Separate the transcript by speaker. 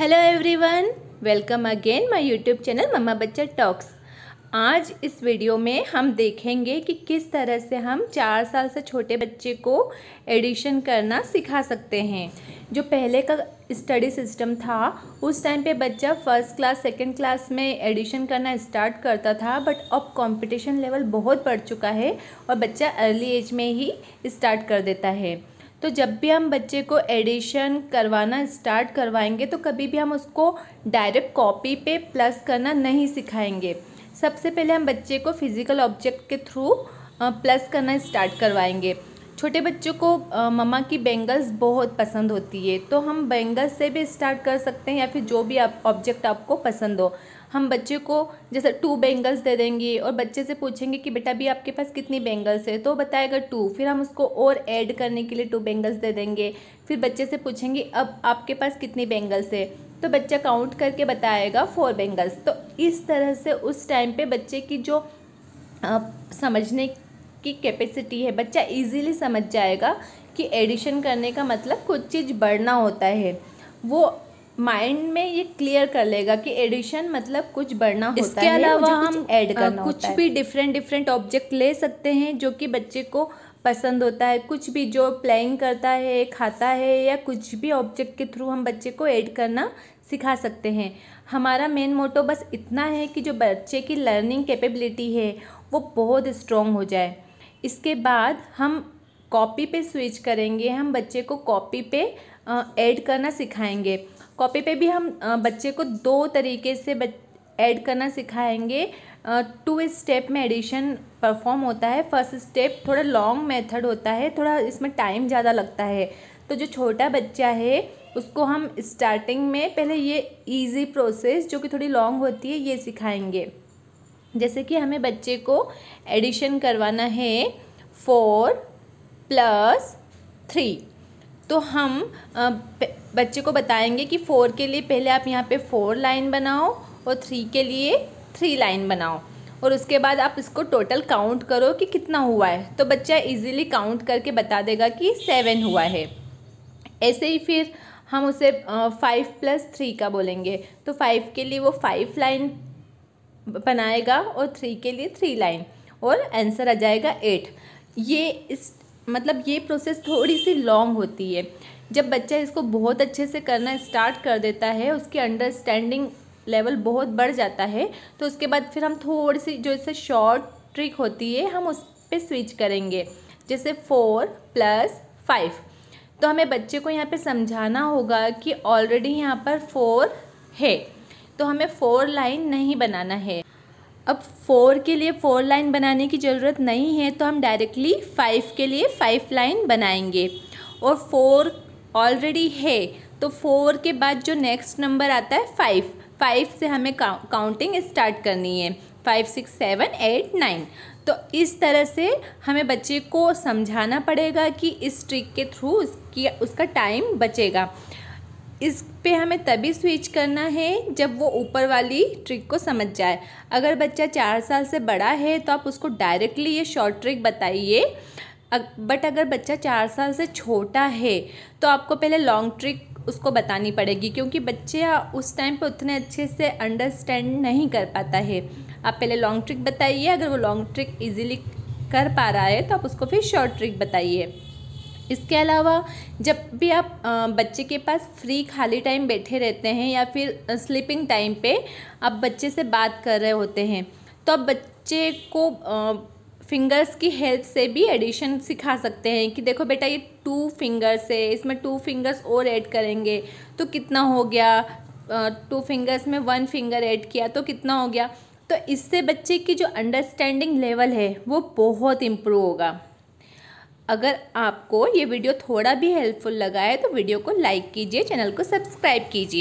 Speaker 1: hello everyone welcome again my YouTube channel Mamma Bachcha talks आज इस video में हम देखेंगे कि किस तरह से हम चार साल से छोटे बच्चे को एडिशन करना सिखा सकते हैं जो पहले का स्टडी सिस्टम था उस टाइम पे बच्चा फर्स्ट क्लास सेकंड क्लास में एडिशन करना स्टार्ट करता था बट अब कंपटीशन लेवल बहुत बढ़ चुका है और बच्चा अर्ली एज में ही स्टार्ट कर देता है तो जब भी हम बच्चे को एडिशन करवाना स्टार्ट करवाएंगे तो कभी भी हम उसको डायरेक्ट कॉपी पे प्लस करना नहीं सिखाएंगे सबसे पहले हम बच्चे को फिज़िकल ऑब्जेक्ट के थ्रू प्लस करना स्टार्ट करवाएंगे छोटे बच्चों को मम्मा की बेंगल्स बहुत पसंद होती है तो हम बेंगल्स से भी स्टार्ट कर सकते हैं या फिर जो भी आप ऑब्जेक्ट आपको पसंद हो हम बच्चे को जैसे टू बेंगल्स दे देंगे और बच्चे से पूछेंगे कि बेटा भी आपके पास कितनी बेंगल्स है तो बताएगा टू फिर हम उसको और ऐड करने के लिए टू बेंगल्स दे देंगे फिर बच्चे से पूछेंगे अब आपके पास कितनी बेंगल्स है तो बच्चा काउंट करके बताएगा फोर बेंगल्स तो इस तरह से उस टाइम पर बच्चे की जो समझने की कैपेसिटी है बच्चा इजीली समझ जाएगा कि एडिशन करने का मतलब कुछ चीज़ बढ़ना होता है वो माइंड में ये क्लियर कर लेगा कि एडिशन मतलब कुछ बढ़ना होता इसके है इसके अलावा हम ऐड करना कुछ भी डिफरेंट डिफरेंट ऑब्जेक्ट ले सकते हैं जो कि बच्चे को पसंद होता है कुछ भी जो प्लेइंग करता है खाता है या कुछ भी ऑब्जेक्ट के थ्रू हम बच्चे को ऐड करना सिखा सकते हैं हमारा मेन मोटो बस इतना है कि जो बच्चे की लर्निंग कैपेबिलिटी है वो बहुत स्ट्रॉन्ग हो जाए इसके बाद हम कॉपी पे स्विच करेंगे हम बच्चे को कॉपी पे ऐड करना सिखाएंगे कॉपी पे भी हम बच्चे को दो तरीके से ऐड करना सिखाएंगे टू स्टेप में एडिशन परफॉर्म होता है फर्स्ट स्टेप थोड़ा लॉन्ग मेथड होता है थोड़ा इसमें टाइम ज़्यादा लगता है तो जो छोटा बच्चा है उसको हम स्टार्टिंग में पहले ये इजी प्रोसेस जो कि थोड़ी लॉन्ग होती है ये सिखाएंगे जैसे कि हमें बच्चे को एडिशन करवाना है फोर प्लस थ्री तो हम बच्चे को बताएंगे कि फ़ोर के लिए पहले आप यहाँ पे फ़ोर लाइन बनाओ और थ्री के लिए थ्री लाइन बनाओ और उसके बाद आप इसको टोटल काउंट करो कि कितना हुआ है तो बच्चा इजीली काउंट करके बता देगा कि सेवन हुआ है ऐसे ही फिर हम उसे फाइव प्लस थ्री का बोलेंगे तो फाइव के लिए वो फाइव लाइन बनाएगा और थ्री के लिए थ्री लाइन और आंसर आ जाएगा एट ये इस मतलब ये प्रोसेस थोड़ी सी लॉन्ग होती है जब बच्चा इसको बहुत अच्छे से करना स्टार्ट कर देता है उसकी अंडरस्टैंडिंग लेवल बहुत बढ़ जाता है तो उसके बाद फिर हम थोड़ी सी जो इससे शॉर्ट ट्रिक होती है हम उस पर स्विच करेंगे जैसे फोर प्लस फाइव तो हमें बच्चे को यहाँ पे समझाना होगा कि ऑलरेडी यहाँ पर फोर है तो हमें फोर लाइन नहीं बनाना है अब फोर के लिए फोर लाइन बनाने की ज़रूरत नहीं है तो हम डायरेक्टली फाइव के लिए फाइव लाइन बनाएंगे और फोर ऑलरेडी है तो फोर के बाद जो नेक्स्ट नंबर आता है फाइव फाइव से हमें काउंटिंग स्टार्ट करनी है five six seven eight nine तो इस तरह से हमें बच्चे को समझाना पड़ेगा कि इस ट्रिक के थ्रू उसकी उसका टाइम बचेगा इस पे हमें तभी स्विच करना है जब वो ऊपर वाली ट्रिक को समझ जाए अगर बच्चा चार साल से बड़ा है तो आप उसको डायरेक्टली ये शॉर्ट ट्रिक बताइए बट अगर बच्चा चार साल से छोटा है तो आपको पहले लॉन्ग ट्रिक उसको बतानी पड़ेगी क्योंकि बच्चे उस टाइम पे उतने अच्छे से अंडरस्टैंड नहीं कर पाता है आप पहले लॉन्ग ट्रिक बताइए अगर वो लॉन्ग ट्रिक इजीली कर पा रहा है तो आप उसको फिर शॉर्ट ट्रिक बताइए इसके अलावा जब भी आप बच्चे के पास फ्री खाली टाइम बैठे रहते हैं या फिर स्लीपिंग टाइम पे आप बच्चे से बात कर रहे होते हैं तो आप बच्चे को फिंगर्स की हेल्प से भी एडिशन सिखा सकते हैं कि देखो बेटा ये टू फिंगर्स है इसमें टू फिंगर्स और ऐड करेंगे तो कितना हो गया टू फिंगर्स में वन फिंगर ऐड किया तो कितना हो गया तो इससे बच्चे की जो अंडरस्टैंडिंग लेवल है वो बहुत इम्प्रूव होगा अगर आपको ये वीडियो थोड़ा भी हेल्पफुल लगा है तो वीडियो को लाइक कीजिए चैनल को सब्सक्राइब कीजिए